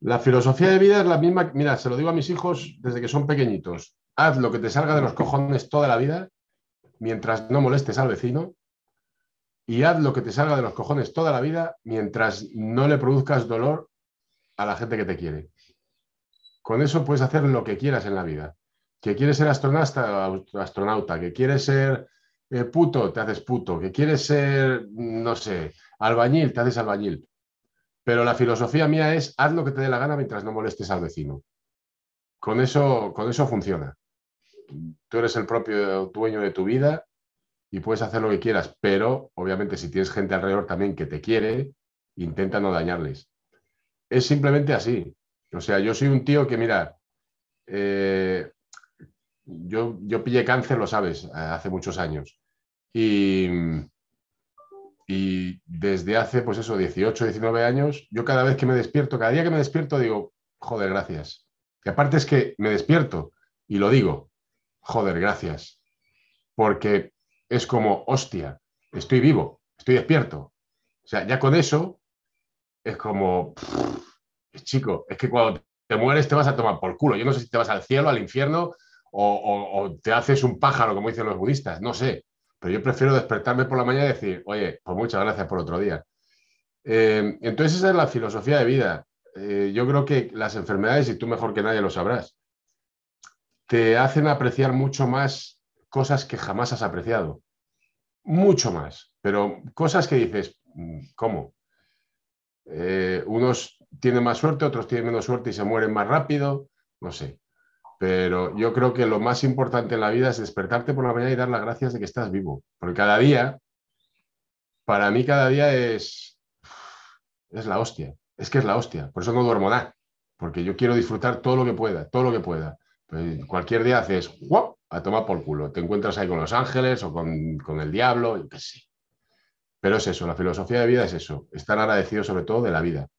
La filosofía de vida es la misma, mira, se lo digo a mis hijos desde que son pequeñitos. Haz lo que te salga de los cojones toda la vida, mientras no molestes al vecino, y haz lo que te salga de los cojones toda la vida, mientras no le produzcas dolor a la gente que te quiere. Con eso puedes hacer lo que quieras en la vida. Que quieres ser astronauta, astronauta que quieres ser eh, puto, te haces puto, que quieres ser, no sé, albañil, te haces albañil. Pero la filosofía mía es haz lo que te dé la gana mientras no molestes al vecino. Con eso, con eso funciona. Tú eres el propio dueño de tu vida y puedes hacer lo que quieras, pero obviamente si tienes gente alrededor también que te quiere, intenta no dañarles. Es simplemente así. O sea, yo soy un tío que, mira, eh, yo, yo pillé cáncer, lo sabes, hace muchos años. Y, y desde hace, pues eso, 18, 19 años, yo cada vez que me despierto, cada día que me despierto, digo, joder, gracias. Y aparte es que me despierto y lo digo, joder, gracias. Porque es como, hostia, estoy vivo, estoy despierto. O sea, ya con eso es como, chico, es que cuando te mueres te vas a tomar por culo. Yo no sé si te vas al cielo, al infierno, o te haces un pájaro, como dicen los budistas, no sé. Pero yo prefiero despertarme por la mañana y decir, oye, pues muchas gracias por otro día. Eh, entonces esa es la filosofía de vida. Eh, yo creo que las enfermedades, y tú mejor que nadie lo sabrás, te hacen apreciar mucho más cosas que jamás has apreciado. Mucho más. Pero cosas que dices, mm, ¿cómo? Eh, unos tienen más suerte, otros tienen menos suerte y se mueren más rápido. No sé. Pero yo creo que lo más importante en la vida es despertarte por la mañana y dar las gracias de que estás vivo. Porque cada día, para mí cada día es, es la hostia. Es que es la hostia. Por eso no duermo nada. Porque yo quiero disfrutar todo lo que pueda, todo lo que pueda. Pues, cualquier día haces a tomar por culo. Te encuentras ahí con los ángeles o con, con el diablo, yo qué sé. Pero es eso, la filosofía de vida es eso, estar agradecido sobre todo de la vida.